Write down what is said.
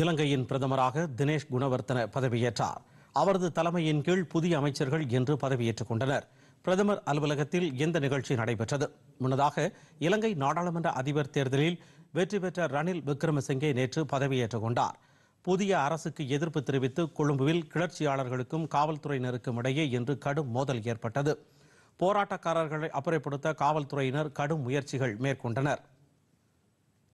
இலங்கையின் பிரதமராக தினேஷ் குணவர்த்தன பதவியேற்றார் அவரது தலைமையின் கீழ் புதிய அமைச்சர்கள் இன்று பதவியேற்றுக் கொண்டனர் பிரதமர் அலுவலகத்தில் இந்த நிகழ்ச்சி நடைபெற்றது முன்னதாக இலங்கை நாடாளுமன்ற அதிபர் தேர்தலில் வெற்றி பெற்ற ரணில் விக்ரமசிங்கே நேற்று பதவியேற்றுக் கொண்டார் புதிய அரசுக்கு எதிர்ப்பு தெரிவித்து கொழும்புவில் கிளர்ச்சியாளர்களுக்கும் காவல்துறையினருக்கும் இடையே இன்று கடும் மோதல் ஏற்பட்டது போராட்டக்காரர்களை அப்புறப்படுத்த காவல்துறையினர் கடும் முயற்சிகள் மேற்கொண்டனர்